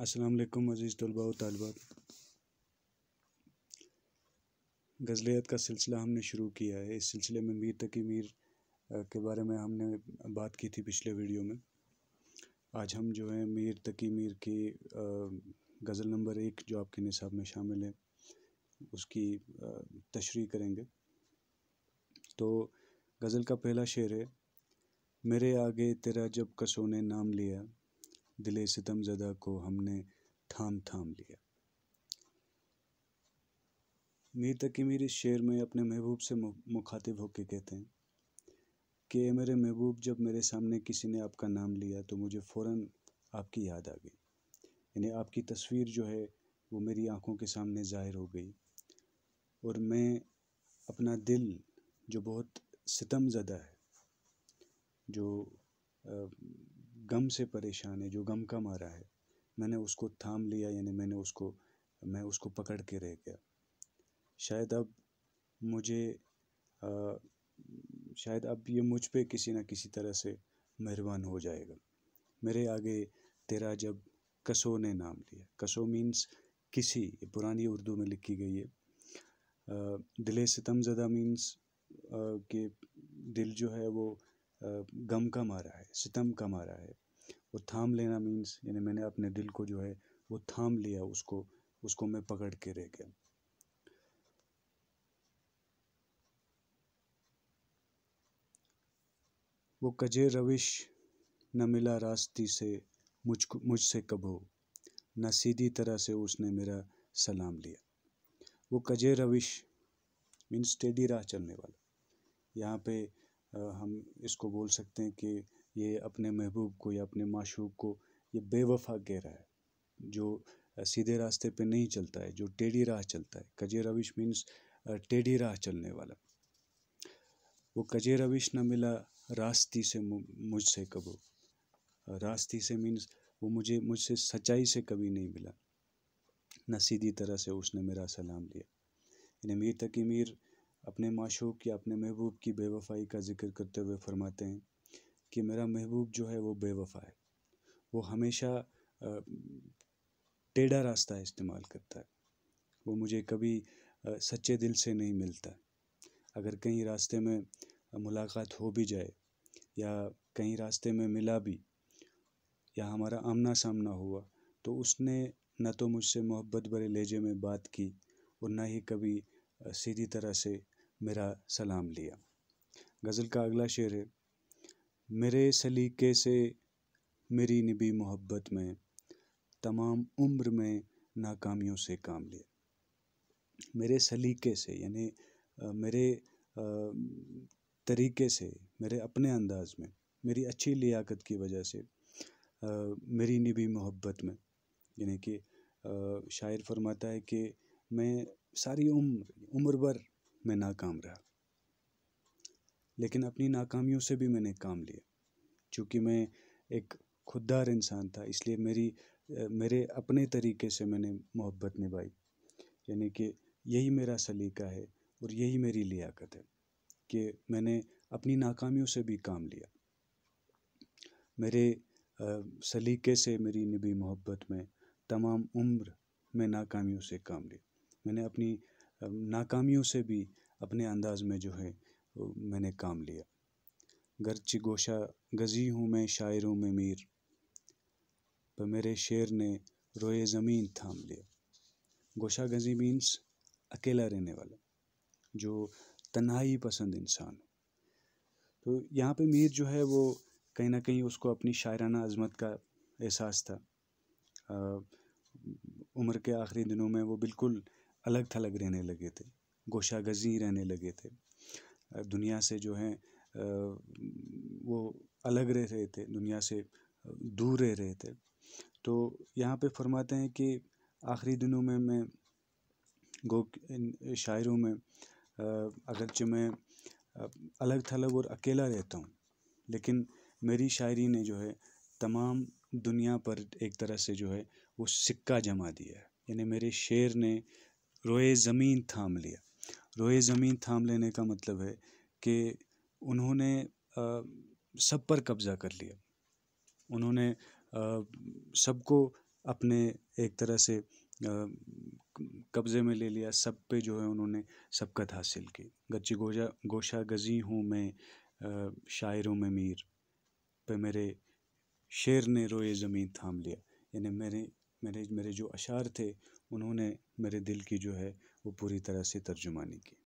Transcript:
अस्सलाम अज़ीज़ तलबा तलबात गज़लियत का सिलसिला हमने शुरू किया है इस सिलसिले में मीर तकी मीर के बारे में हमने बात की थी पिछले वीडियो में आज हम जो है मीर तकी मीर की गज़ल नंबर एक जो आपके निसाब में शामिल है उसकी तशरी करेंगे तो गज़ल का पहला शेर है मेरे आगे तेरा जब कसों ने नाम लिया दिल सितमजदा को हमने थाम थाम लिया मीर तकीमीर इस शेर में अपने महबूब से मुखातिब होके कहते हैं कि मेरे महबूब जब मेरे सामने किसी ने आपका नाम लिया तो मुझे फ़ौर आपकी याद आ गई यानी आपकी तस्वीर जो है वो मेरी आँखों के सामने ज़ाहिर हो गई और मैं अपना दिल जो बहुत सितम ज़दा है जो गम से परेशान है जो गम का मारा है मैंने उसको थाम लिया यानी मैंने उसको मैं उसको पकड़ के रह गया शायद अब मुझे आ, शायद अब ये मुझ पे किसी ना किसी तरह से मेहरबान हो जाएगा मेरे आगे तेरा जब कसो ने नाम लिया कसो मीन्स किसी पुरानी उर्दू में लिखी गई है दिल सितम ज़दा मीन्स के दिल जो है वो गम का मारा है सितम का मारा है वो थाम लेना मीन्स यानी मैंने अपने दिल को जो है वो थाम लिया उसको उसको मैं पकड़ के रह गया वो कजे रविश न मिला रास्ती से मुझ मुझसे कबो न सीधी तरह से उसने मेरा सलाम लिया वो कजे रविश मीन्स टेडी राह चलने वाला यहाँ पे हम इसको बोल सकते हैं कि ये अपने महबूब को या अपने माशूब को ये बेवफा कह रहा है जो सीधे रास्ते पे नहीं चलता है जो टेढ़ी राह चलता है कजे रविश मीन्स टेढ़ी राह चलने वाला वो कजे रविश ना मिला रास्ती से मुझसे कबो रास्ती से मीन्स वो मुझे मुझसे सच्चाई से कभी नहीं मिला न सीधी तरह से उसने मेरा सलाम लिया यानी मीर मीर अपने माशूक या अपने महबूब की बेवफाई का ज़िक्र करते हुए फरमाते हैं कि मेरा महबूब जो है वो बेवफा है वो हमेशा टेढ़ा रास्ता इस्तेमाल करता है वो मुझे कभी सच्चे दिल से नहीं मिलता अगर कहीं रास्ते में मुलाकात हो भी जाए या कहीं रास्ते में मिला भी या हमारा आमना सामना हुआ तो उसने न तो मुझसे मोहब्बत भरे लहजे में बात की और ना ही कभी सीधी तरह से मेरा सलाम लिया गज़ल का अगला शेर है मेरे सलीके से मेरी नबी मोहब्बत में तमाम उम्र में नाकामियों से काम लिया मेरे सलीके से यानी मेरे तरीके से मेरे अपने अंदाज में मेरी अच्छी लियाकत की वजह से मेरी निबी मोहब्बत में यानी कि शायर फरमाता है कि मैं सारी उम्र उम्र भर मैं नाकाम रहा लेकिन अपनी नाकामियों से भी मैंने काम लिया चूँकि मैं एक खुददार इंसान था इसलिए मेरी मेरे अपने तरीके से मैंने मोहब्बत निभाई यानी कि यही मेरा सलीका है और यही मेरी लियाकत है कि मैंने अपनी नाकामियों से भी काम लिया मेरे सलीके से मेरी निबी मोहब्बत में तमाम उम्र मैं नाकामियों से काम लिया मैंने अपनी नाकामियों से भी अपने अंदाज में जो है मैंने काम लिया गरचि गोशा गज़ी हूँ मैं शायरों में मीर पर मेरे शेर ने रोए ज़मीन थाम लिया गोशा गजी मीन्स अकेला रहने वाला जो तन्हाई पसंद इंसान तो यहाँ पे मीर जो है वो कहीं ना कहीं उसको अपनी शायराना अजमत का एहसास था आ, उम्र के आखिरी दिनों में वो बिल्कुल अलग थलग रहने लगे थे गोशागजी रहने लगे थे दुनिया से जो है वो अलग रह रहे थे दुनिया से दूर रह रहे थे तो यहाँ पे फरमाते हैं कि आखिरी दिनों में मैं गो इन शायरों में अगरचे मैं अलग थलग और अकेला रहता हूँ लेकिन मेरी शायरी ने जो है तमाम दुनिया पर एक तरह से जो है वो सिक्का जमा दिया है यानी मेरे शेर ने रोए ज़मीन थाम लिया रोए ज़मीन थाम लेने का मतलब है कि उन्होंने आ, सब पर कब्ज़ा कर लिया उन्होंने सबको अपने एक तरह से कब्ज़े में ले लिया सब पे जो है उन्होंने सबकत हासिल की गच्ची गोजा गोशा गजी हूँ मैं शायरों में मीर पे मेरे शेर ने रोए ज़मीन थाम लिया यानी मेरे मेरे मेरे जो अशार थे उन्होंने मेरे दिल की जो है वो पूरी तरह से तर्जुमानी की